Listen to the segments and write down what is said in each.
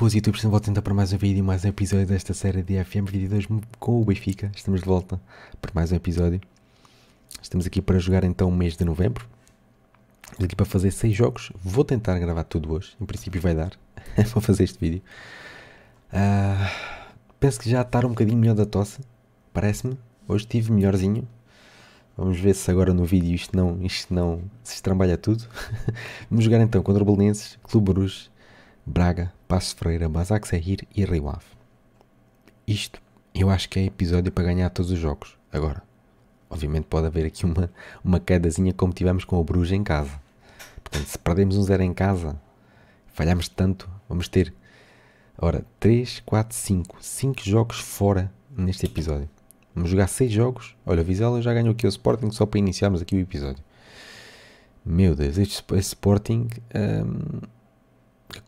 Boas YouTube, estamos voltando então para mais um vídeo, mais um episódio desta série de FM 22 com o Benfica. Estamos de volta para mais um episódio. Estamos aqui para jogar então o mês de novembro. Estamos aqui para fazer 6 jogos. Vou tentar gravar tudo hoje, em princípio vai dar. Vou fazer este vídeo. Uh, penso que já estar um bocadinho melhor da tosse, parece-me. Hoje estive melhorzinho. Vamos ver se agora no vídeo isto não, isto não se estrambalha tudo. Vamos jogar então contra o Belenenses, Clube Bruges Braga, Passo Freira, Basak Serrir e Rio Ave. Isto eu acho que é episódio para ganhar todos os jogos, agora. Obviamente pode haver aqui uma, uma quedazinha como tivemos com o Bruges em casa. Portanto, se perdemos um zero em casa, falhamos tanto, vamos ter, ora, 3, 4, 5, 5 jogos fora neste episódio. Vamos jogar 6 jogos. Olha, o Vizela já ganhou aqui o Sporting só para iniciarmos aqui o episódio. Meu Deus, este, este Sporting... Hum,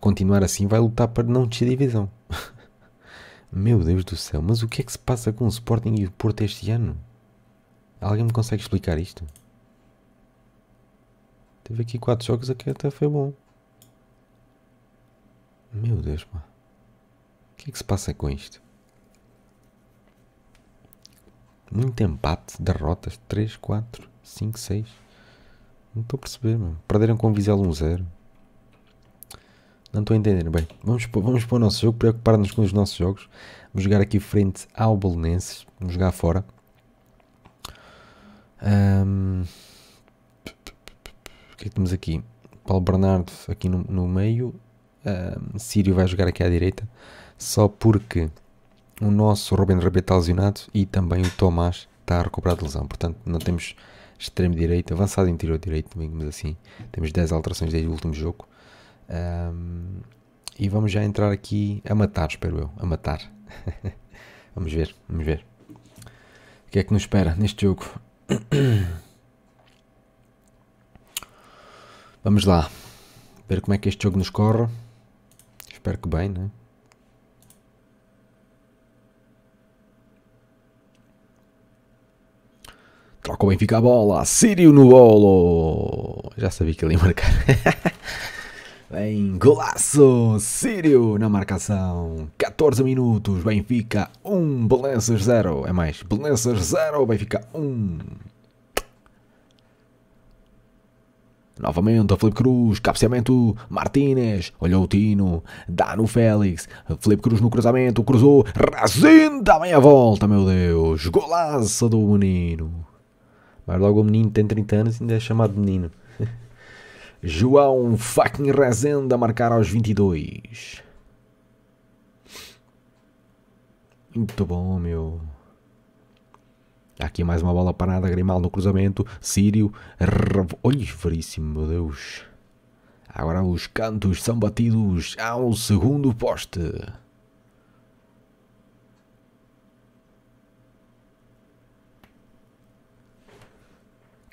continuar assim, vai lutar para não descer divisão. Meu Deus do céu, mas o que é que se passa com o Sporting e o Porto este ano? Alguém me consegue explicar isto? Teve aqui quatro jogos, aqui até foi bom. Meu Deus, pá. O que é que se passa com isto? Muito empate, derrotas. 3, 4, 5, 6. Não estou a perceber, mano. Perderam com o Vizela 1-0. Não estou a entender. Bem, vamos, vamos para o nosso jogo, preocupar-nos com os nossos jogos. Vamos jogar aqui frente ao Belenenses. Vamos jogar fora. Um, o que é que temos aqui? Paulo Bernardo aqui no, no meio. Um, Sírio vai jogar aqui à direita. Só porque o nosso Ruben Rabet está lesionado e também o Tomás está a recuperar de lesão. Portanto, não temos extremo direito, avançado interior direito, digamos assim. Temos 10 alterações desde o último jogo. Um, e vamos já entrar aqui a matar, espero eu. A matar. vamos ver, vamos ver. O que é que nos espera neste jogo? vamos lá. Ver como é que este jogo nos corre. Espero que bem, né? Troca o Benfica a bola. Sírio no bolo. Já sabia que ele ia marcar. Vem golaço, Sírio na marcação. 14 minutos, Benfica 1, um, Belenças 0. É mais, Belenças 0, Benfica 1. Novamente a Felipe Cruz, cabeceamento Martínez, olhou o Tino, dá no Félix, Felipe Cruz no cruzamento, cruzou, Razinda, bem a volta, meu Deus, golaço do menino. Mas logo o menino tem 30 anos e ainda é chamado de menino. João fucking Rezende a marcar aos 22. Muito bom, meu. Aqui mais uma bola parada, Grimal no cruzamento. Sírio. Olhe, veríssimo, meu Deus. Agora os cantos são batidos ao segundo poste.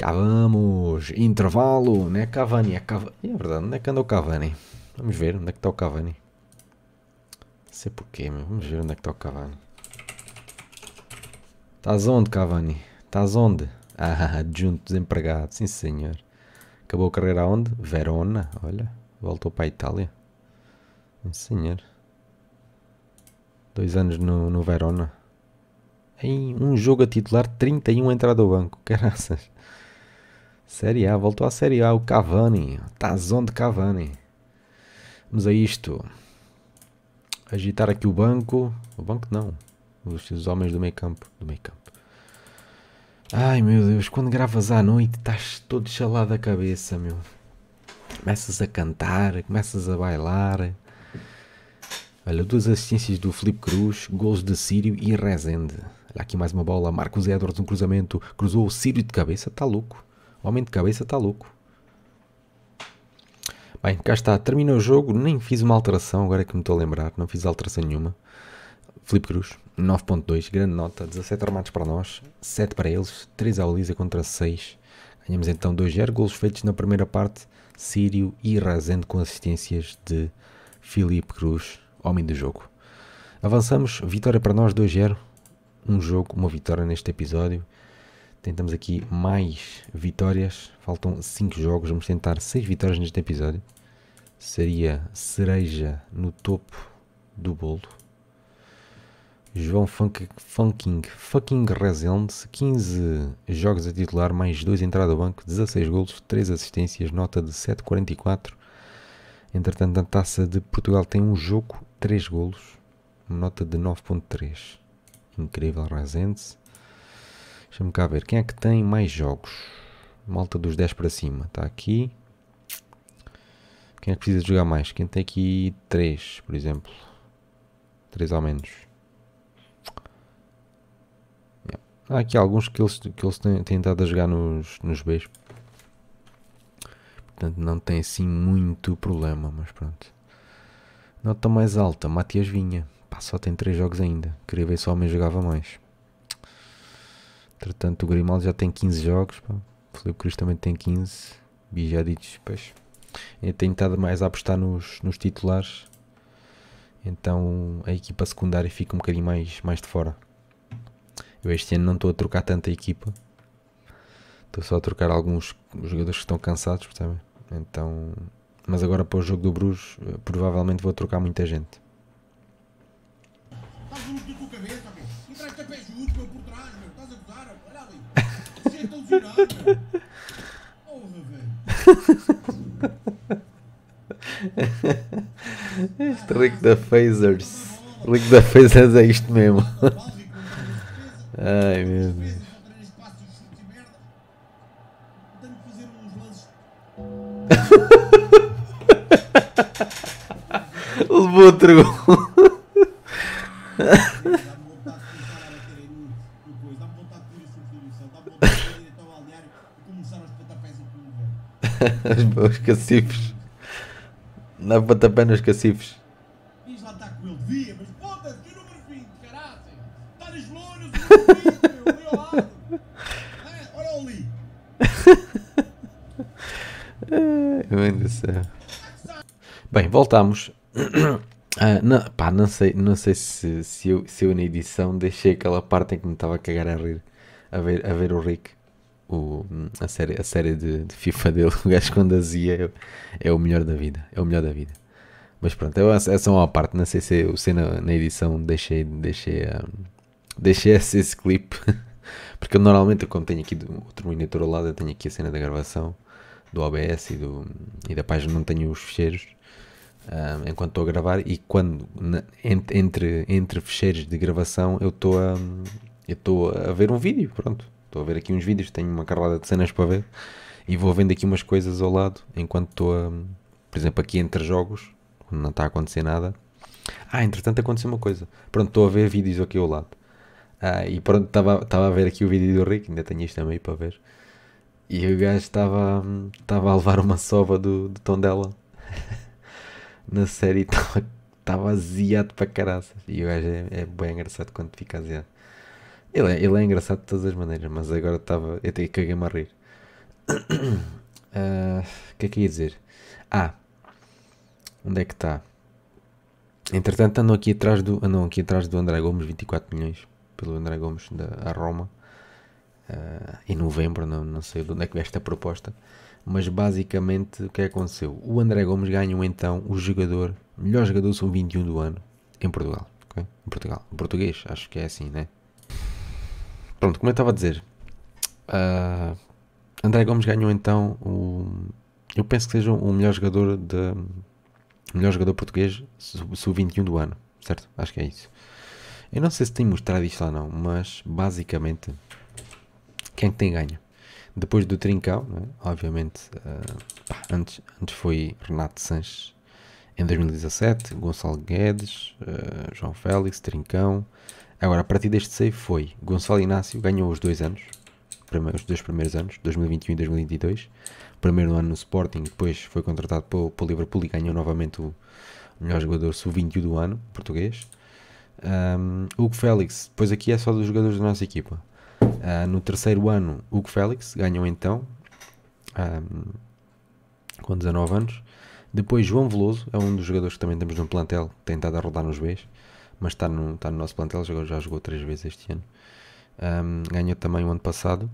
Cá vamos, intervalo, não é Cavani, é Cavani. É verdade, onde é que anda o Cavani? Vamos ver onde é que está o Cavani. Não sei porquê, meu. Vamos ver onde é que está o Cavani. Estás onde, Cavani? Estás onde? Ah, adjunto, desempregado, sim senhor. Acabou a carreira onde? Verona, olha. Voltou para a Itália. Sim senhor. Dois anos no, no Verona. Em um jogo a titular, 31 entrada ao do banco. Caraças. Série A, voltou à Série A, o Cavani, Tazon tá de Cavani. Vamos a isto. Agitar aqui o banco, o banco não, os, os homens do meio campo, do meio campo. Ai meu Deus, quando gravas à noite estás todo chalado a cabeça, meu. Começas a cantar, começas a bailar. Olha, duas assistências do Felipe Cruz, gols de Sírio e Rezende. Olha aqui mais uma bola, Marcos Edwards, um cruzamento, cruzou o Sírio de cabeça, tá louco. O homem de cabeça está louco. Bem, cá está. Terminou o jogo. Nem fiz uma alteração, agora é que me estou a lembrar. Não fiz alteração nenhuma. Felipe Cruz, 9.2, grande nota. 17 armados para nós, 7 para eles, 3 ao Lisa contra 6. Ganhamos então 2-0. Golos feitos na primeira parte. Sírio e Razende com assistências de Felipe Cruz, homem do jogo. Avançamos, vitória para nós 2-0. Um jogo, uma vitória neste episódio. Tentamos aqui mais vitórias. Faltam 5 jogos. Vamos tentar 6 vitórias neste episódio. Seria cereja no topo do bolo. João Funk, Funking, Fucking Rezende, 15 jogos a titular, mais 2 entrada ao banco, 16 golos, 3 assistências, nota de 7,44. Entretanto, a taça de Portugal tem um jogo, 3 golos, nota de 9,3. Incrível Resende. Deixa-me cá ver. Quem é que tem mais jogos? Malta dos 10 para cima. Está aqui. Quem é que precisa de jogar mais? Quem tem aqui 3, por exemplo? 3 ao menos. Há aqui alguns que eles, que eles têm, têm estado a jogar nos, nos Bs. Portanto, não tem assim muito problema, mas pronto. Nota mais alta, Matias Vinha. Pá, só tem 3 jogos ainda. Queria ver se o homem jogava mais. Entretanto, o Grimaldo já tem 15 jogos. Pá. O Felipe Cruz também tem 15. E já ditos, pois. Eu tenho estado mais a apostar nos, nos titulares. Então a equipa secundária fica um bocadinho mais, mais de fora. Eu este ano não estou a trocar tanta equipa. Estou só a trocar alguns jogadores que estão cansados, portanto. Então. Mas agora para o jogo do Bruges, eh, provavelmente vou trocar muita gente. este Rick da Phasers. Rick da Phasers é isto mesmo. Ai meu Deus. Levou outro gol. os cacifes. Não é para tapar nos cacifes. Diz lá está com ele, devia, mas bota que número 20, caralho. Está nas louras, o número 20, tá meu, ali ao lado. Ah, olha ali. Ai, meu céu. Bem, voltamos. Ah, não, pá, não sei, não sei se, se, eu, se eu na edição deixei aquela parte em que me estava a cagar a rir, a ver, a ver o Rick o, a, série, a série de, de FIFA dele, o gajo quando azia é, é, o melhor da vida, é o melhor da vida. Mas pronto, eu, essa é, é uma parte, não sei se o cena na, edição deixei, deixei, ah, deixei esse, esse clipe, porque eu, normalmente como tenho aqui outro monitor ao lado, eu tenho aqui a cena da gravação do OBS e, do, e da página não tenho os fecheiros um, ah, enquanto estou a gravar e quando na, entre, entre fecheiros de gravação eu estou a, eu estou a ver um vídeo, pronto Estou a ver aqui uns vídeos, tenho uma carrada de cenas para ver e vou vendo aqui umas coisas ao lado enquanto estou a. Por exemplo, aqui entre jogos, onde não está a acontecer nada. Ah, entretanto aconteceu uma coisa. Pronto, estou a ver vídeos aqui ao lado. Ah, e pronto, estava a ver aqui o vídeo do Rick, ainda tenho isto também para ver. E o gajo estava a levar uma sova do, do tom dela na série, estava aziado para caraças. E o gajo é, é bem engraçado quando fica aziado. Ele é, ele é engraçado de todas as maneiras, mas agora estava. Eu até caguei-me a rir. Ah, o uh, que é que ia dizer? Ah, onde é que está? Entretanto, andam aqui atrás do, andam aqui atrás do André Gomes, 24 milhões pelo André Gomes da Roma. Uh, em novembro, não, não sei de onde é que veio esta proposta. Mas basicamente o que é que aconteceu? O André Gomes ganhou então o jogador, melhor jogador são 21 do ano em Portugal. Okay? Em Portugal, em português, acho que é assim, né? Pronto, como eu estava a dizer, uh, André Gomes ganhou então o. Eu penso que seja o melhor jogador de. O melhor jogador português sub-21 do ano, certo? Acho que é isso. Eu não sei se tem mostrado isto lá não, mas basicamente quem é que tem ganho? Depois do Trincão, é? obviamente, uh, pá, antes, antes foi Renato Sanches em 2017, Gonçalo Guedes, uh, João Félix, Trincão, Agora, a partir deste save foi Gonçalo Inácio ganhou os dois anos, os dois primeiros anos, 2021 e 2022. Primeiro ano no Sporting, depois foi contratado pelo, o Liverpool e ganhou novamente o melhor jogador sub-21 do ano, português. Um, Hugo Félix, depois aqui é só dos jogadores da nossa equipa. Uh, no terceiro ano, Hugo Félix ganhou então, um, com 19 anos. Depois João Veloso, é um dos jogadores que também temos no plantel, tem estado a rodar nos Bs mas está no, está no nosso plantel, já, já jogou três vezes este ano. Um, ganhou também o ano passado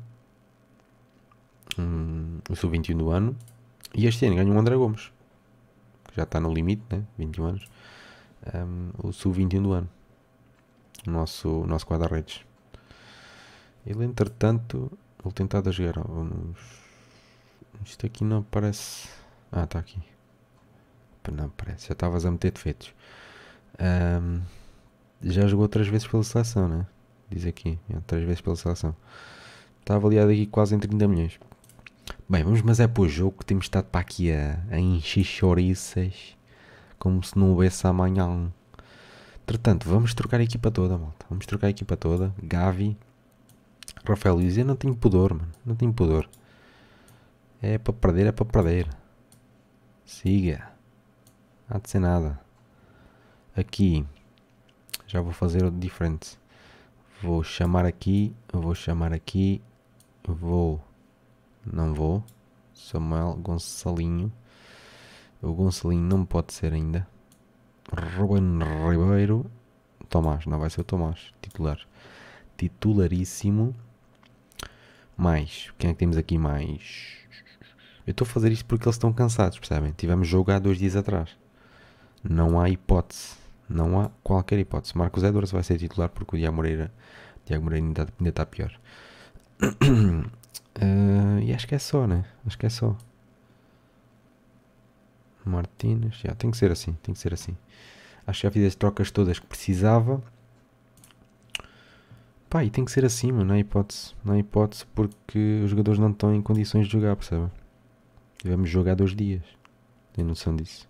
um, o sub-21 do ano. E este ano ganhou o André Gomes, que já está no limite, né? 21 anos. Um, o sub-21 do ano, o nosso, nosso guarda-redes. Ele, entretanto, ele tentado a jogar. Vamos. Isto aqui não parece, Ah, está aqui. Não aparece. Já estavas a meter defeitos. Um, já jogou três vezes pela seleção, né? Diz aqui, é, três vezes pela seleção. Está avaliado aqui quase em 30 milhões. Bem, vamos mas é para o jogo que temos estado para aqui a, a encher chouriças como se não houvesse amanhã. Entretanto, vamos trocar a equipa toda, malta. Vamos trocar a equipa toda. Gavi, Rafael Luiz, eu não tenho pudor, mano. Não tenho pudor. É para perder, é para perder. Siga. Há de ser nada. Aqui, já vou fazer diferente. Vou chamar aqui, vou chamar aqui, vou, não vou, Samuel Gonçalinho. O Gonçalinho não pode ser ainda. Ruben Ribeiro, Tomás, não vai ser o Tomás, titular. Titularíssimo. Mais, quem é que temos aqui mais? Eu estou a fazer isto porque eles estão cansados, percebem? Tivemos jogo há dois dias atrás. Não há hipótese. Não há qualquer hipótese. Marcos Edwards vai ser titular porque o Diago Moreira, Diago Moreira ainda, ainda está pior. Uh, e acho que é só, né? Acho que é só. Martínez, já, tem que ser assim, tem que ser assim. Acho que já fiz as trocas todas que precisava. Pá, e tem que ser assim, mano, não há hipótese. Não há hipótese porque os jogadores não estão em condições de jogar, percebe? Tivemos jogar dois dias. Tenho noção disso.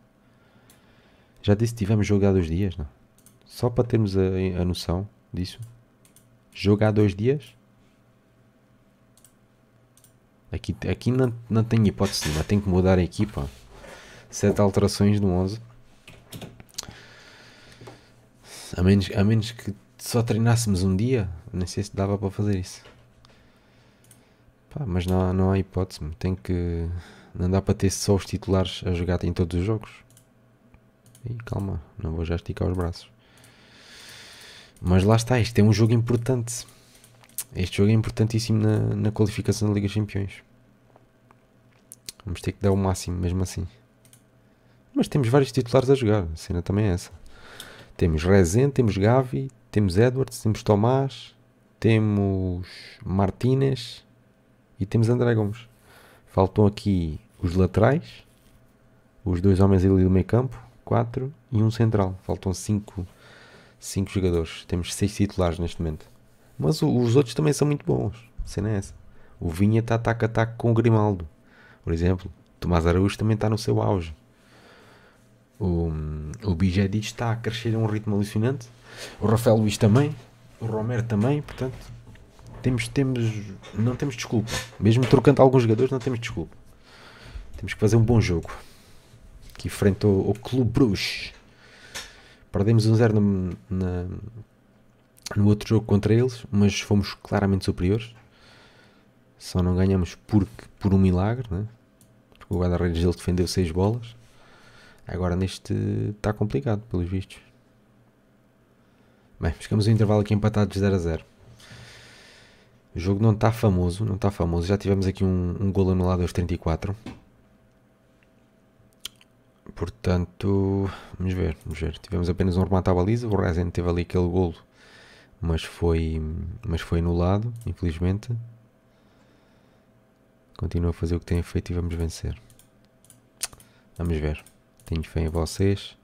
Já disse tivemos jogo há dois dias, não? Só para termos a, a noção disso. Jogo há dois dias? Aqui, aqui não, não tenho hipótese nenhuma. Tenho que mudar a equipa. Sete alterações no 11. A menos, a menos que só treinássemos um dia. Nem sei se dava para fazer isso. Pá, mas não, não há hipótese. Tem que... Não dá para ter só os titulares a jogar em todos os jogos. Ei, calma, não vou já esticar os braços. Mas lá está, isto é um jogo importante. Este jogo é importantíssimo na, na qualificação da Liga dos Campeões. Vamos ter que dar o máximo mesmo assim. Mas temos vários titulares a jogar, a cena também é essa. Temos Rezende, temos Gavi, temos Edwards, temos Tomás, temos Martínez e temos André Gomes. Faltam aqui os laterais, os dois homens ali do meio campo 4 e um central. Faltam 5 cinco, jogadores. Temos 6 titulares neste momento. Mas o, os outros também são muito bons. A cena é essa. O Vinha está ataque a ataque com o Grimaldo, por exemplo. Tomás Araújo também está no seu auge. O, o Bijedic está a crescer a um ritmo alucinante. O Rafael Luiz também. O Romero também. Portanto, temos, temos, não temos desculpa. Mesmo trocando alguns jogadores, não temos desculpa. Temos que fazer um bom jogo aqui frente ao, ao Clube Bruges. Perdemos 1-0 um no, no outro jogo contra eles, mas fomos claramente superiores. Só não ganhamos porque, por um milagre, né? porque o guarda-redes dele defendeu 6 bolas. Agora neste está complicado, pelos vistos. Bem, ficamos em intervalo aqui empatados 0 a 0. O jogo não está famoso, não está famoso. Já tivemos aqui um, um gol anulado aos 34. Portanto, vamos ver, vamos ver. Tivemos apenas um remate à baliza. O Rezende teve ali aquele golo, mas foi, mas foi anulado, infelizmente. Continua a fazer o que tem feito e vamos vencer. Vamos ver. Tenho fé em vocês.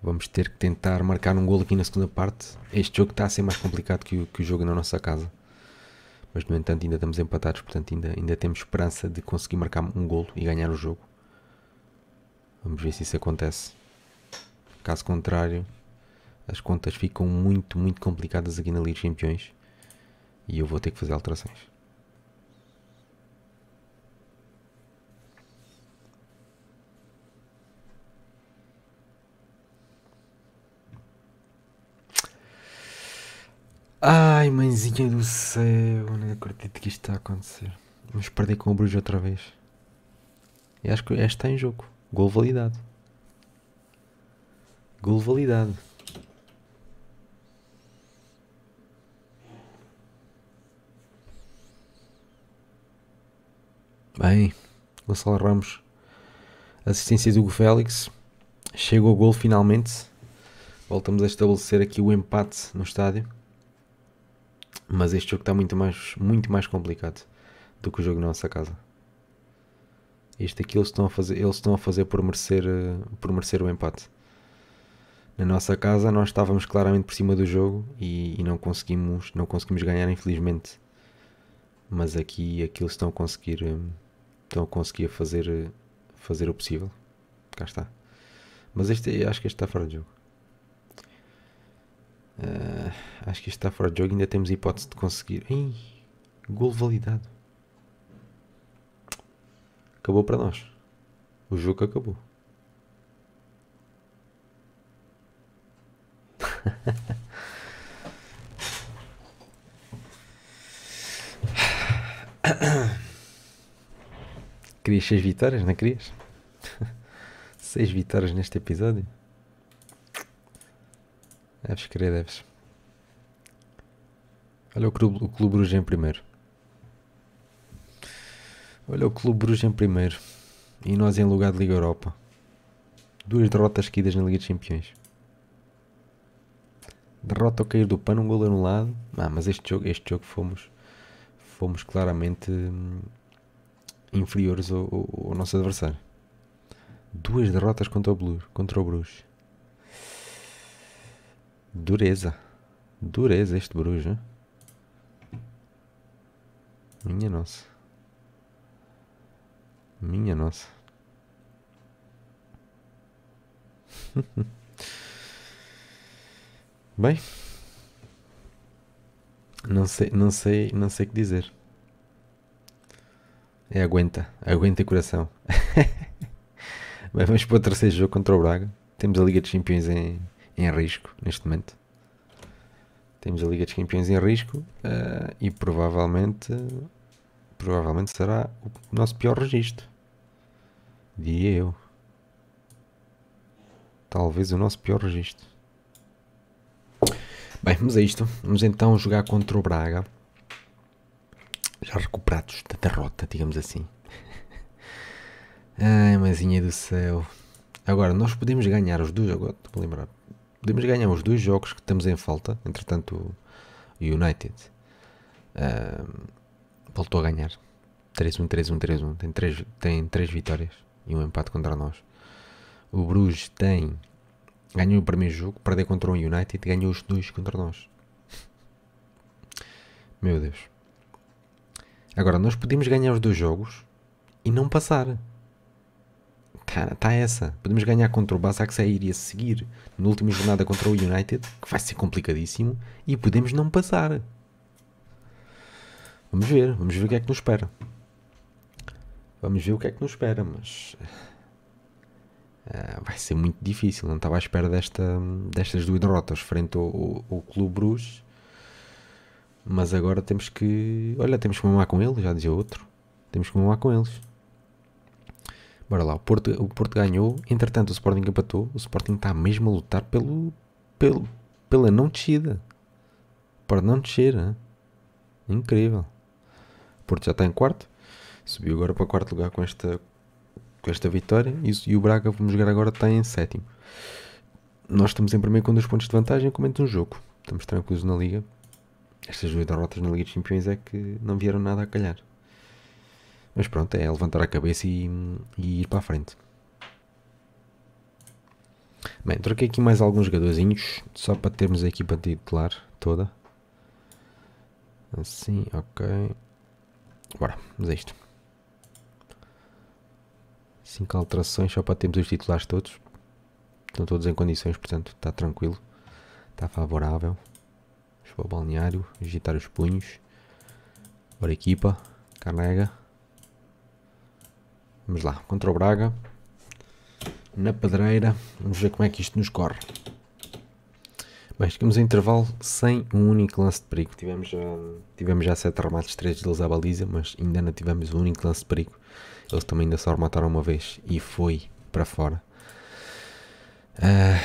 Vamos ter que tentar marcar um golo aqui na segunda parte. Este jogo está a ser mais complicado que o, que o jogo na nossa casa. Mas, no entanto, ainda estamos empatados. Portanto, ainda, ainda temos esperança de conseguir marcar um golo e ganhar o jogo. Vamos ver se isso acontece. Caso contrário, as contas ficam muito, muito complicadas aqui na Liga dos Campeões e eu vou ter que fazer alterações. Ai, mãezinha do céu, não acredito que isto está a acontecer. Vamos perder com o Bruges outra vez. Eu acho que esta está é em jogo. Gol validado. Gol validado. Bem, Gonçalo Ramos. Assistência do Hugo Félix. Chega o gol finalmente. Voltamos a estabelecer aqui o empate no estádio. Mas este jogo está muito mais, muito mais complicado do que o jogo na nossa casa. Isto aqui eles estão a fazer, eles estão a fazer por, merecer, eh, por merecer o empate. Na nossa casa nós estávamos claramente por cima do jogo e, e não conseguimos não conseguimos ganhar infelizmente. Mas aqui, aqui eles estão a conseguir eh, estão a conseguir fazer, eh, fazer o possível. Cá está. Mas este, acho que este está fora de jogo. Uh, acho que isto está fora de jogo. Ainda temos hipótese de conseguir. Ih, gol validado. Acabou para nós. O jogo acabou. Querias seis vitórias, não querias? seis vitórias neste episódio? Deves querer, deves. Olha o Clube, o Clube Bruges em primeiro. Olha o Clube Bruges em primeiro. E nós em lugar de Liga Europa. Duas derrotas seguidas na Liga dos Campeões. Derrota ao cair do pano, um gol anulado. Ah, mas este jogo, este jogo fomos, fomos claramente hum, inferiores ao, ao, ao, nosso adversário. Duas derrotas contra o, Blue, contra o Bruges. Dureza. Dureza este Bruges, né? Minha nossa. Minha nossa. Bem, não sei, não sei, não sei o que dizer. É aguenta, aguenta coração. Bem, vamos para o terceiro jogo contra o Braga. Temos a Liga dos Campeões em, em risco neste momento. Temos a Liga dos Campeões em risco uh, e provavelmente provavelmente será o nosso pior registro. Vi eu. Talvez o nosso pior registro. Bem, vamos a isto. Vamos então jogar contra o Braga. Já recuperados da derrota, digamos assim. Ai, mãezinha do céu. Agora, nós podemos ganhar os dois. Agora estou a lembrar. Podemos ganhar os dois jogos que estamos em falta. Entretanto, o United uh, voltou a ganhar. 3-1, 3-1, 3-1. Tem 3, tem 3 vitórias e um empate contra nós. O Bruges tem. Ganhou o primeiro jogo, perdeu contra o United, ganhou os dois contra nós. Meu Deus. Agora, nós podemos ganhar os dois jogos e não passar. Está tá essa. Podemos ganhar contra o Basak sair e a seguir na última jornada contra o United, que vai ser complicadíssimo, e podemos não passar. Vamos ver, vamos ver o que é que nos espera. Vamos ver o que é que nos espera, mas eh, vai ser muito difícil. Não estava à espera desta, destas duas derrotas frente ao, ao, ao Clube Bruges. Mas agora temos que. Olha, temos que mamar com eles, já dizia outro. Temos que mamar com eles. Bora lá, o Porto, o Porto ganhou. Entretanto, o Sporting empatou. O Sporting está mesmo a lutar pelo, pelo, pela não descida. Para não descer. Hein? Incrível. O Porto já está em quarto. Subiu agora para quarto lugar com esta, com esta vitória. E, e o Braga, vamos jogar agora, está em sétimo. Nós estamos em primeiro com dois pontos de vantagem, com menos é um jogo. Estamos tranquilos na Liga. Estas duas derrotas na Liga dos Campeões é que não vieram nada a calhar. Mas pronto, é levantar a cabeça e, e ir para a frente. Bem, troquei aqui mais alguns jogadorzinhos, só para termos a equipa titular toda. Assim, ok. Bora, vamos a isto. 5 alterações só para termos os titulares todos. Estão todos em condições, portanto está tranquilo. Está favorável. Vou ao balneário, agitar os punhos. Bora equipa, carrega. Vamos lá, contra o Braga. Na pedreira, vamos ver como é que isto nos corre. Bem, chegamos em intervalo sem um único lance de perigo. Tivemos já, ah, tivemos já sete remates, três deles à baliza, mas ainda não tivemos um único lance de perigo. Eles também ainda só remataram uma vez e foi para fora. Uh,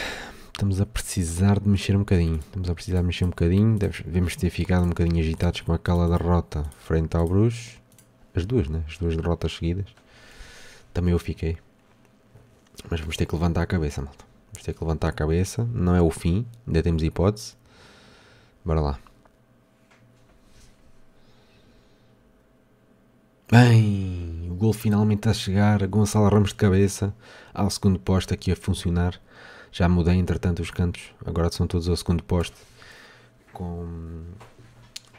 estamos a precisar de mexer um bocadinho. Estamos a precisar de mexer um bocadinho. Devemos ter ficado um bocadinho agitados com aquela derrota frente ao Bruges. As duas, né? As duas derrotas seguidas. Também eu fiquei. Mas vamos ter que levantar a cabeça, malta. Vamos ter que levantar a cabeça. Não é o fim. Ainda temos hipótese. Bora lá. Bem gol finalmente a chegar, Gonçalo Ramos de cabeça, ao segundo poste aqui a funcionar. Já mudei entretanto os cantos, agora são todos ao segundo poste. Com,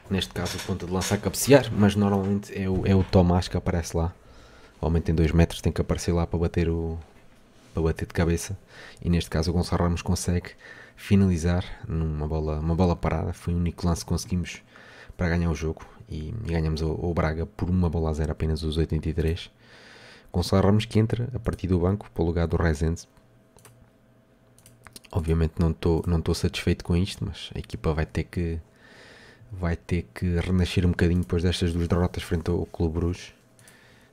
neste caso, a ponta de lança a cabecear, mas normalmente é o, é o Tomás que aparece lá. O homem tem 2 metros, tem que aparecer lá para bater, o, para bater de cabeça. E neste caso, o Gonçalo Ramos consegue finalizar numa bola, uma bola parada. Foi o único lance que conseguimos para ganhar o jogo e ganhamos o, Braga por uma bola a zero apenas os 83. Gonçalo Ramos que entra a partir do banco para o lugar do Rezende. Obviamente não estou não tô satisfeito com isto, mas a equipa vai ter que vai ter que renascer um bocadinho depois destas duas derrotas frente ao Clube Bruges.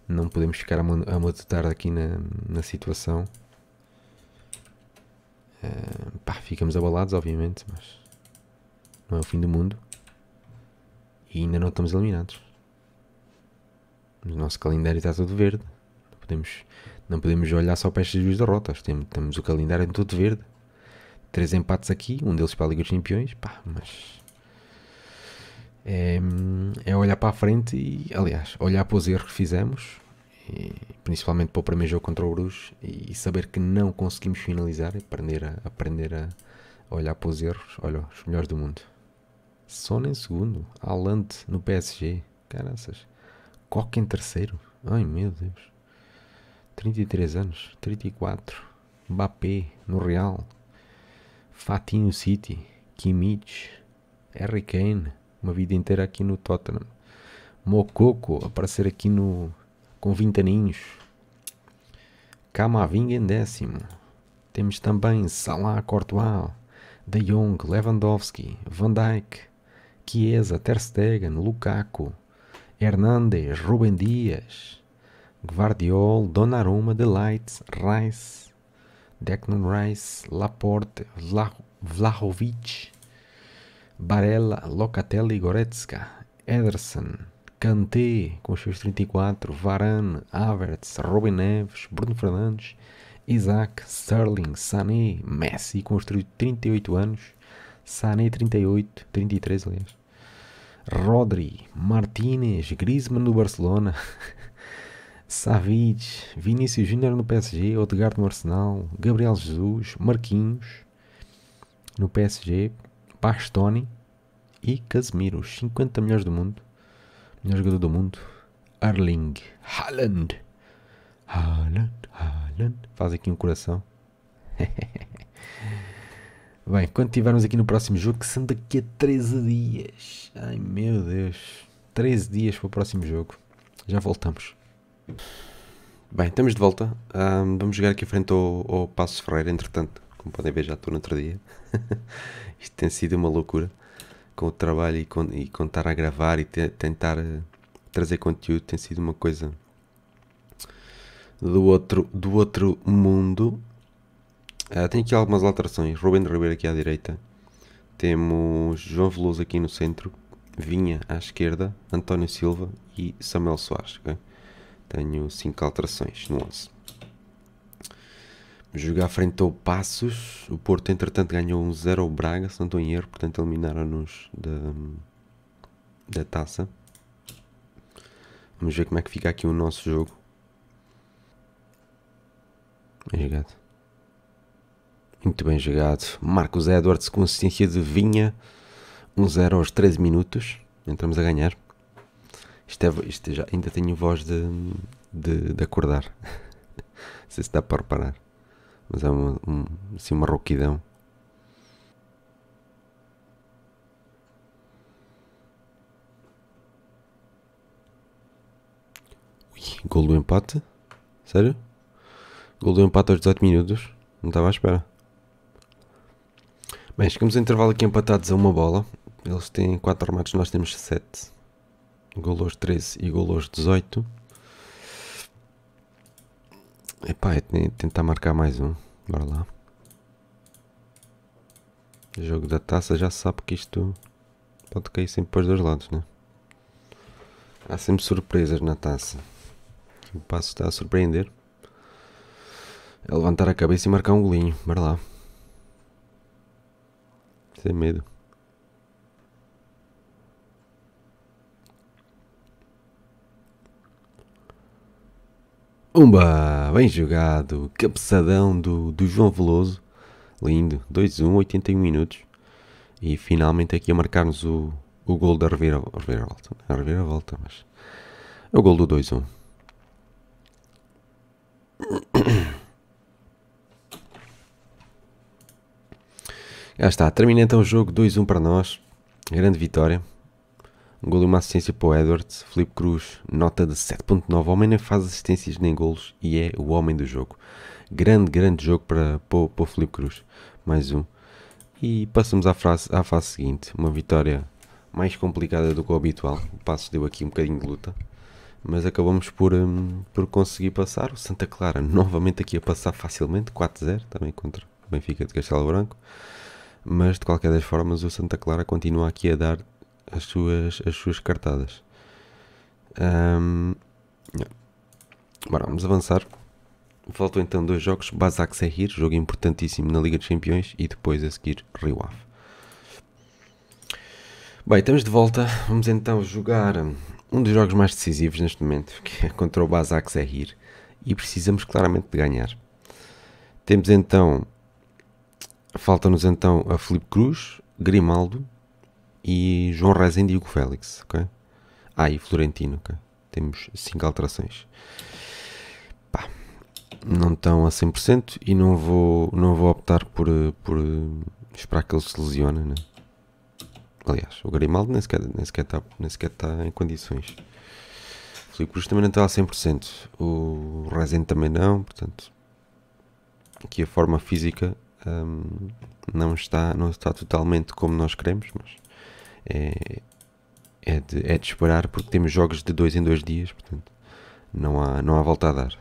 Não podemos ficar a, a matutar aqui na, na situação. Uh, pá, ficamos abalados, obviamente, mas não é o fim do mundo. E ainda não estamos eliminados. O nosso calendário está todo verde. Não podemos, não podemos olhar só para estas duas derrotas. Temos, temos o calendário todo verde. Três empates aqui, um deles para a Liga dos Campeões. Pá, mas. É, é olhar para a frente e, aliás, olhar para os erros que fizemos, e, principalmente para o primeiro jogo contra o Bruges, e, e saber que não conseguimos finalizar, aprender a, aprender a olhar para os erros. Olha, os melhores do mundo. Son em segundo. Alante no PSG. Caraças. Coca em terceiro. Ai meu Deus. 33 anos. 34. Mbappé no Real. Fatinho City. Kimmich. Harry Kane. Uma vida inteira aqui no Tottenham. Mococo. Aparecer aqui no... Com 20 aninhos. Camavinga em décimo. Temos também Salah Courtois. De Jong, Lewandowski, Van Dijk, Chiesa, Ter Stegen, Lukaku, Hernandes, Rubem Dias, Guardiol, Donnarumma, Delight, Rice, Declan Rice, Laporte, Vlah Vlahovic, Barella, Locatelli, Goretzka, Ederson, Kanté com os seus 34, Varane, Havertz, Rubem Neves, Bruno Fernandes, Isaac, Sterling, Sané, Messi com os 38 anos, Sané 38, 33 aliás. Rodri, Martínez, Griezmann no Barcelona. Savic, Vinícius Júnior no PSG, Odegaard no Arsenal, Gabriel Jesus, Marquinhos no PSG, Bastoni e Casemiro, 50 melhores do mundo, melhor jogador do mundo, Erling Haaland. Haaland, Haaland, faz aqui um coração. Bem, quando tivermos aqui no próximo jogo, que são daqui a 13 dias. Ai meu Deus. 13 dias para o próximo jogo. Já voltamos. Bem, estamos de volta. Um, vamos jogar aqui frente ao, ao Passo Ferreira, entretanto. Como podem ver, já estou no outro dia. Isto tem sido uma loucura. Com o trabalho e, com, e com estar a gravar e te, tentar eh, trazer conteúdo, tem sido uma coisa do outro, do outro mundo. Uh, ah, tem aqui algumas alterações. de Ribeiro aqui à direita. Temos João Veloso aqui no centro. Vinha à esquerda. António Silva e Samuel Soares. Okay? Tenho 5 alterações no 11. Jogar frente ao Passos. O Porto, entretanto, ganhou um 0 ao Braga, se não estou em erro. Portanto, eliminaram-nos da, da taça. Vamos ver como é que fica aqui o nosso jogo. É Obrigado. Muito bem jogado. Marcos Edwards com assistência de Vinha. 1-0 um aos 13 minutos. Entramos a ganhar. Isto, é, isto já, ainda tenho voz de, de, de acordar. Não sei se dá para reparar. Mas é uma, um, assim uma rouquidão. Ui, gol do empate? Sério? Gol do empate aos 18 minutos? Não estava à espera. Bem, chegamos a intervalo aqui empatados a uma bola. Eles têm 4 armados, nós temos 7. Golos 13 e golos 18. Epá, é tentar marcar mais um. Bora lá. Jogo da taça, já sabe que isto pode cair sempre para os dois lados, né? Há sempre surpresas na taça. O passo está a surpreender. É levantar a cabeça e marcar um golinho. Bora lá. Sem medo. Umba! Bem jogado! Cabeçadão do, do João Veloso. Lindo. 2-1, 81 minutos. E finalmente aqui a marcarmos o, o gol da reviravolta. A reviravolta, mas... É o gol do 2-1. Já está, termina então o jogo 2-1 para nós. Grande vitória. Um gol e uma assistência para o Edwards. Felipe Cruz, nota de 7.9. Homem nem faz assistências nem golos e é o homem do jogo. Grande, grande jogo para, para, para o Felipe Cruz. Mais um. E passamos à, frase, à fase seguinte. Uma vitória mais complicada do que o habitual. O passo deu aqui um bocadinho de luta. Mas acabamos por, um, por conseguir passar. O Santa Clara novamente aqui a passar facilmente. 4-0 também contra o Benfica de Castelo Branco mas de qualquer das formas o Santa Clara continua aqui a dar as suas, as suas cartadas. Um, Bora, vamos avançar. Faltam então dois jogos, Basak Sehir, jogo importantíssimo na Liga dos Campeões, e depois a seguir Rio Ave. Bem, estamos de volta, vamos então jogar um dos jogos mais decisivos neste momento, que é contra o Basak Sehir, e precisamos claramente de ganhar. Temos então Falta-nos então a Felipe Cruz, Grimaldo e João Rezende e Hugo Félix, ok? Ah, e Florentino, ok? Temos 5 alterações. Pá, não estão a 100% e não vou, não vou optar por, por esperar que ele se lesione, né? Aliás, o Grimaldo nem sequer, nem sequer está nem sequer está em condições. O Felipe Cruz também não está a 100%. O Rezende também não, portanto... Aqui a forma física um, não, está, não está totalmente como nós queremos, mas é, é, de, é de esperar porque temos jogos de dois em dois dias, portanto não há, não há volta a dar.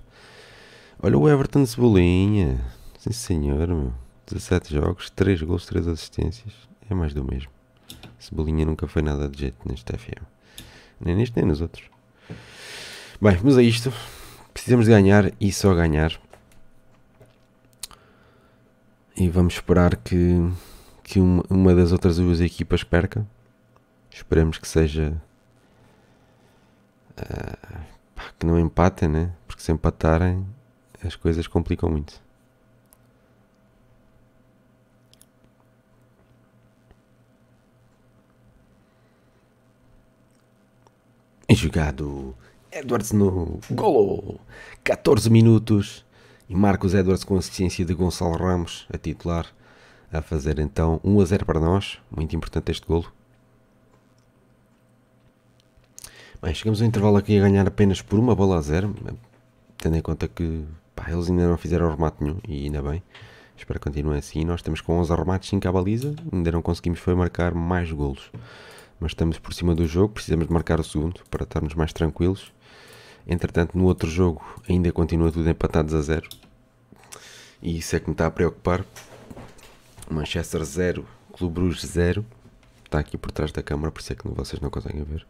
Olha o Everton Cebolinha, sim senhor, meu. 17 jogos, 3 gols, 3 assistências, é mais do mesmo. Cebolinha nunca foi nada de jeito neste FM, nem neste nem nos outros. Bem, vamos a isto. Precisamos de ganhar e só ganhar e vamos esperar que, que uma, uma das outras duas equipas perca. Esperamos que seja. Uh, pá, que não empatem, né? Porque se empatarem as coisas complicam muito. Jogado Edwards no golo, 14 minutos e Marcos Edwards com assistência de Gonçalo Ramos, a titular, a fazer então 1 a 0 para nós. Muito importante este golo. Bem, chegamos ao intervalo aqui a ganhar apenas por uma bola a zero, tendo em conta que pá, eles ainda não fizeram remate nenhum, e ainda bem. Espero que continue assim. Nós estamos com 11 remates, 5 à baliza, ainda não conseguimos foi marcar mais golos. Mas estamos por cima do jogo, precisamos de marcar o segundo para estarmos mais tranquilos. Entretanto, no outro jogo ainda continua tudo empatados a zero. E isso é que me está a preocupar. Manchester 0, Clube Bruges 0. Está aqui por trás da câmara, por isso é que vocês não conseguem ver.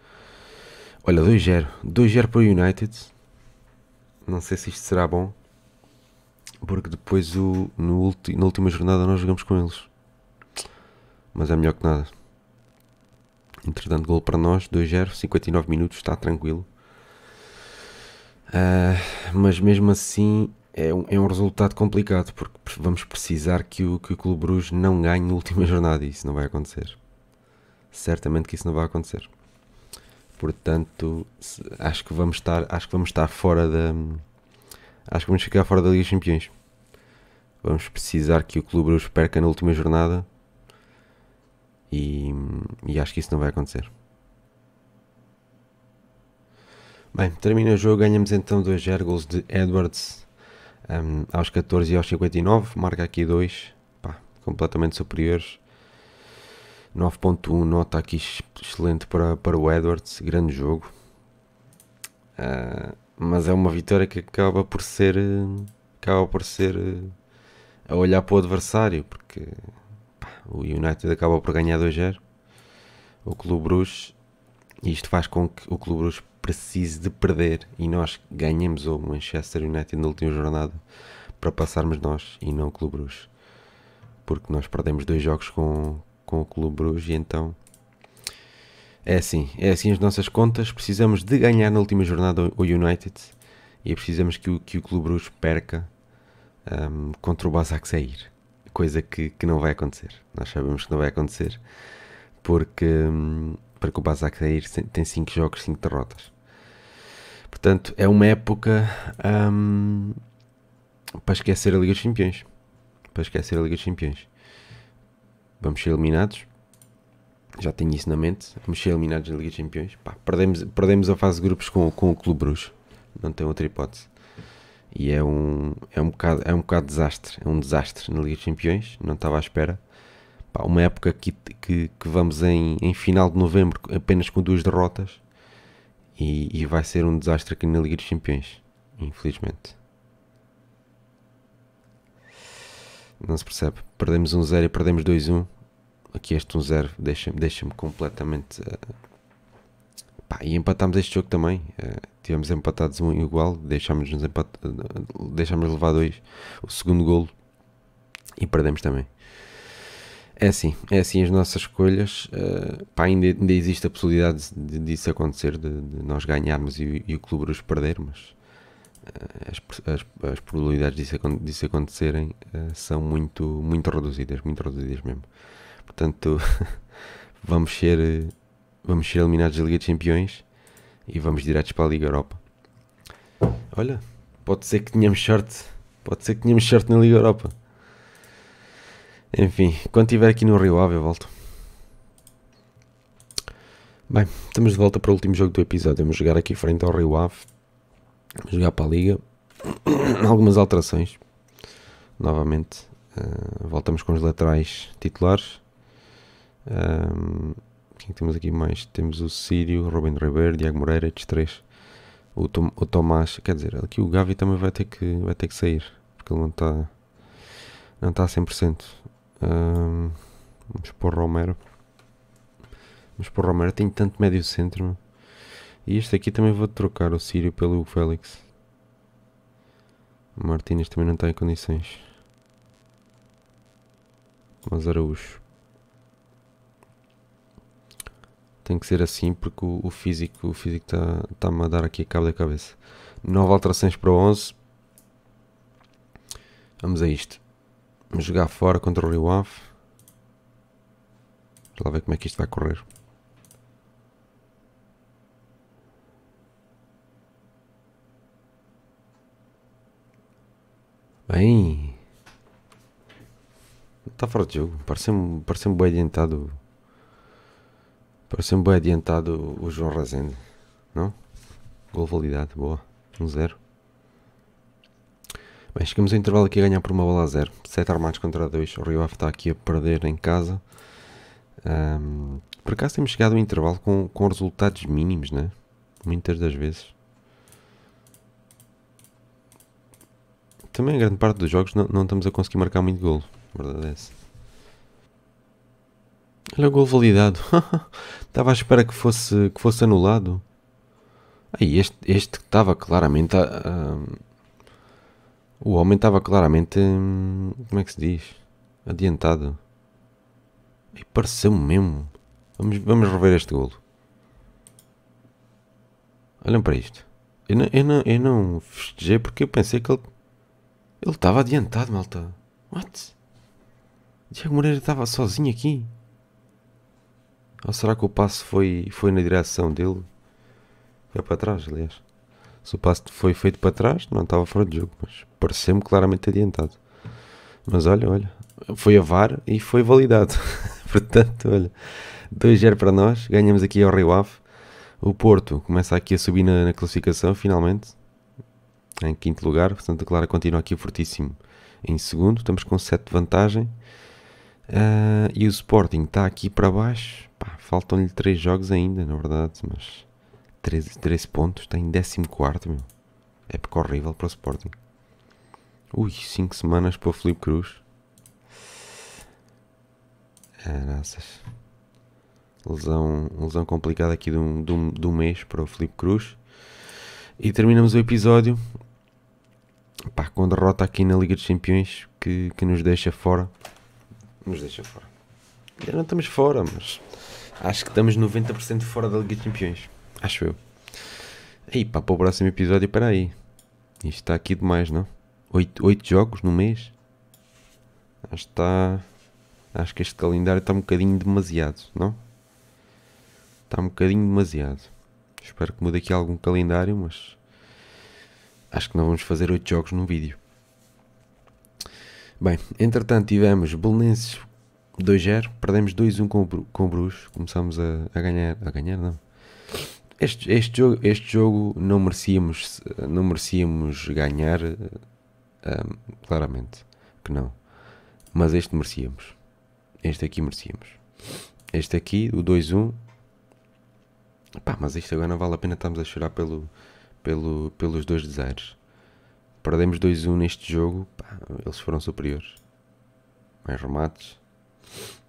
Olha, 2-0. 2-0 para o United. Não sei se isto será bom. Porque depois o, no ulti, na última jornada nós jogamos com eles. Mas é melhor que nada. Entretanto, gol para nós, 2-0, 59 minutos, está tranquilo. Uh, mas mesmo assim é um, é um, resultado complicado porque vamos precisar que o, que o Clube Bruges não ganhe na última jornada e isso não vai acontecer. Certamente que isso não vai acontecer. Portanto, se, acho que vamos estar, acho que vamos estar fora da acho que vamos ficar fora da Liga dos Campeões. Vamos precisar que o Clube Bruges perca na última jornada e, e acho que isso não vai acontecer. Bem, termina o jogo, ganhamos então 2-0, gols de Edwards um, aos 14 e aos 59, marca aqui 2, pá, completamente superiores. 9.1, nota aqui excelente para, para o Edwards, grande jogo. Uh, mas é uma vitória que acaba por ser, acaba por ser uh, a olhar para o adversário, porque pá, o United acaba por ganhar 2-0, o Clube Bruges, e isto faz com que o Clube Bruges precise de perder e nós ganhemos o Manchester United na última jornada para passarmos nós e não o Clube Bruges. Porque nós perdemos dois jogos com, com o Clube Bruges e então é assim, é assim as nossas contas. Precisamos de ganhar na última jornada o United e precisamos que o, que o Clube Bruges perca um, contra o Basak sair. Coisa que, que não vai acontecer. Nós sabemos que não vai acontecer porque. Hum, para que o Basaksehir tem 5 jogos, 5 derrotas. Portanto, é uma época um, para esquecer a Liga dos Campeões. Para esquecer a Liga dos Campeões. Vamos ser eliminados. Já tenho isso na mente. Vamos ser eliminados na Liga dos Campeões. Pá, perdemos, perdemos a fase de grupos com, com o Clube Bruxo. Não tem outra hipótese. E é um, é, um bocado, é um bocado desastre. É um desastre na Liga dos Campeões. Não estava à espera pá, uma época que, que, que vamos em, em, final de novembro apenas com duas derrotas e, e vai ser um desastre aqui na Liga dos Campeões, infelizmente. Não se percebe. Perdemos 1-0 um e perdemos 2-1. Um. Aqui este 1-0 um deixa-me deixa completamente. Uh, pá, e empatámos este jogo também. Uh, tivemos empatados um igual, deixámos-nos empat... deixámos levar dois o segundo golo e perdemos também. É assim, é assim as nossas escolhas. Uh, pá, ainda, ainda, existe a possibilidade de, disso acontecer, de, de nós ganharmos e, e, o Clube os perder, mas eh, as, as, as, probabilidades disso, disso acontecerem uh, são muito, muito reduzidas, muito reduzidas mesmo. Portanto, vamos ser, vamos ser eliminados da Liga de Campeões e vamos diretos para a Liga Europa. Olha, pode ser que tenhamos sorte, pode ser que tenhamos sorte na Liga Europa. Enfim, quando estiver aqui no Rio Ave eu volto. Bem, estamos de volta para o último jogo do episódio. Vamos jogar aqui frente ao Rio Ave. Vamos jogar para a Liga. Algumas alterações. Novamente. Uh, voltamos com os laterais titulares. Um, quem é temos aqui mais? Temos o Sírio, Robin Ribeiro, Diago Moreira, estes três. O, Tom, o Tomás, quer dizer, aqui o Gavi também vai ter que, vai ter que sair. Porque ele não está não está a 100%. Um, vamos pôr Romero. Vamos pôr Romero. tem tenho tanto médio centro. E este aqui também vou trocar o Sírio pelo Félix. O Martínez também não está em condições. Mas Araújo. Tem que ser assim porque o, o físico o físico está-me tá a dar aqui a cabo da cabeça. 9 alterações para 11. Vamos a isto. Vamos jogar fora contra o Rio Ave. Vamos lá ver como é que isto vai correr. Bem. Está fora de jogo. Parece-me parece bem adiantado. Parece-me bem adiantado o João Razende. Não? Gol validado. Boa. 1-0. Um Bem, chegamos ao intervalo aqui a ganhar por uma bola a zero. Sete armados contra dois. O Rio Ave está aqui a perder em casa. Um, por acaso temos chegado ao intervalo com, com resultados mínimos, né? Muitas das vezes. Também grande parte dos jogos não, não estamos a conseguir marcar muito golo. Verdade é essa. Olha o gol validado. estava à espera que fosse, que fosse anulado. Aí, este, este estava claramente a, a o homem estava claramente. Hum, como é que se diz? Adiantado. E pareceu-me mesmo. Vamos, vamos rever este golo. Olhem para isto. Eu não, eu não, eu não festejei porque eu pensei que ele. Ele estava adiantado, malta. What? Diego Moreira estava sozinho aqui. Ou será que o passo foi, foi na direção dele? Foi para trás, aliás. Se o passo foi feito para trás, não estava fora de jogo, mas pareceu-me claramente adiantado. Mas olha, olha, foi a VAR e foi validado. Portanto, olha, 2-0 para nós, ganhamos aqui ao Rio Ave. O Porto começa aqui a subir na, na classificação, finalmente, em quinto lugar. Portanto, a Clara continua aqui fortíssimo em segundo. Estamos com 7 de vantagem. Uh, e o Sporting está aqui para baixo. Faltam-lhe 3 jogos ainda, na verdade, mas 13, 13 pontos, está em 14, meu. Época é horrível para o Sporting. Ui, 5 semanas para o Felipe Cruz. Caraças. Ah, lesão, lesão complicada aqui de um, de, um, de um mês para o Felipe Cruz. E terminamos o episódio pá, com derrota aqui na Liga dos Campeões que, que nos deixa fora. Nos deixa fora. Ainda não estamos fora, mas acho que estamos 90% fora da Liga dos Campeões. Acho eu. E para o próximo episódio, para aí. Isto está aqui demais, não? Oito, oito jogos no mês? Acho que está. Acho que este calendário está um bocadinho demasiado, não? Está um bocadinho demasiado. Espero que mude aqui algum calendário, mas. Acho que não vamos fazer oito jogos num vídeo. Bem, entretanto tivemos Belenenses 2-0, perdemos 2-1 com o, Bruxo. com a, a ganhar, a ganhar não, este, este, jogo, este jogo não merecíamos, não merecíamos ganhar, um, eh, claramente que não. Mas este merecíamos. Este aqui merecíamos. Este aqui, o 2-1. Pá, mas isto agora não vale a pena estarmos a chorar pelo, pelo, pelos dois desaires. Perdemos 2-1 neste jogo, pá, eles foram superiores. Mais remates,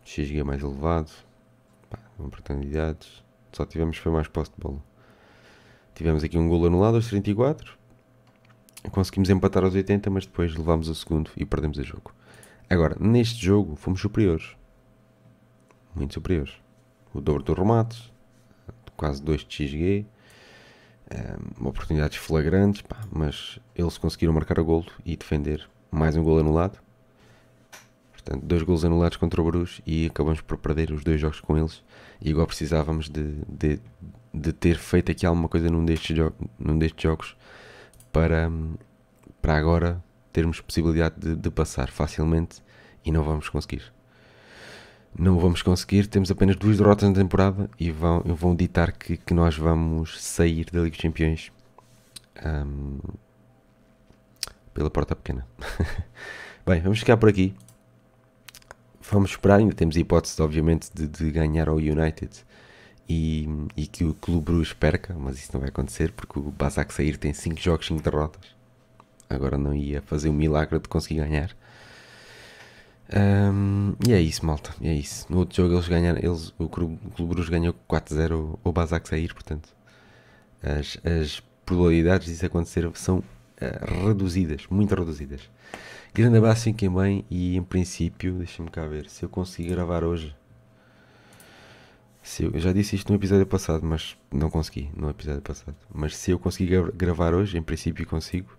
XG mais elevado, pá, oportunidades. Só tivemos foi mais posse de bola. Tivemos aqui um golo anulado aos 34. Conseguimos empatar aos 80, mas depois levámos o segundo e perdemos o jogo. Agora, neste jogo fomos superiores. Muito superiores. O dobro dos remates, quase 2 de XG, um, ehm, oportunidades flagrantes, pá, mas eles conseguiram marcar o golo e defender mais um golo anulado. Portanto, dois gols anulados contra o Bruges e acabamos por perder os dois jogos com eles. E igual precisávamos de, de, de ter feito aqui alguma coisa num destes, num destes jogos para, para agora termos possibilidade de, de passar facilmente e não vamos conseguir. Não vamos conseguir, temos apenas duas derrotas na temporada e vão, vão ditar que, que nós vamos sair da Liga dos Campeões um, pela porta pequena. Bem, vamos ficar por aqui vamos esperar, ainda temos hipóteses, obviamente, de, de ganhar ao United e, e, que o Clube Bruges perca, mas isso não vai acontecer porque o Basak sair tem 5 jogos, 5 derrotas. Agora não ia fazer o um milagre de conseguir ganhar. Um, e é isso, malta. É isso. No outro jogo eles ganharam, eles, o, Clube, o Clube Bruges ganhou 4-0 o Basak sair, portanto as, as probabilidades disso acontecer são uh, reduzidas, muito reduzidas. Grande abraço, fiquem bem. E em princípio, deixem-me cá ver se eu consigo gravar hoje. Se eu, eu, já disse isto no episódio passado, mas não consegui no episódio passado. Mas se eu conseguir gravar hoje, em princípio consigo.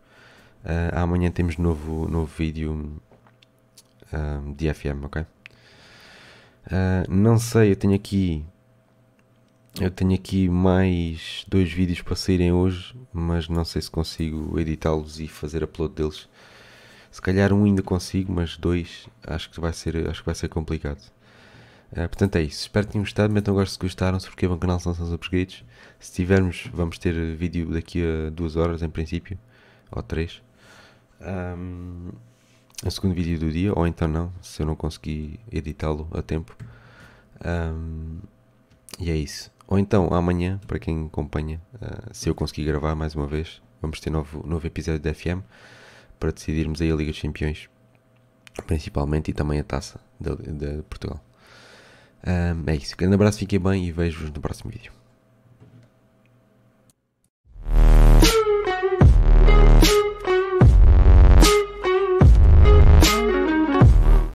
Uh, amanhã temos novo, novo vídeo ah, de FM, ok? Uh, não sei, eu tenho aqui. Eu tenho aqui mais dois vídeos para saírem hoje, mas não sei se consigo editá-los e fazer upload deles. Se calhar um ainda consigo, mas dois acho que vai ser, acho que vai ser complicado. Uh, portanto é isso. Espero que tenham gostado. Metam gosto se gostaram. Subscrevam é o canal se não são subscritos. Se tivermos, vamos ter vídeo daqui a duas horas em princípio. Ou três. Um, o segundo vídeo do dia. Ou então não, se eu não conseguir editá-lo a tempo. Um, e é isso. Ou então amanhã, para quem acompanha, uh, se eu conseguir gravar mais uma vez, vamos ter novo, novo episódio da FM para decidirmos aí a Liga dos Campeões, principalmente, e também a taça de, de Portugal. Um, é isso. Grande abraço, fiquem bem e vejo-vos no próximo vídeo.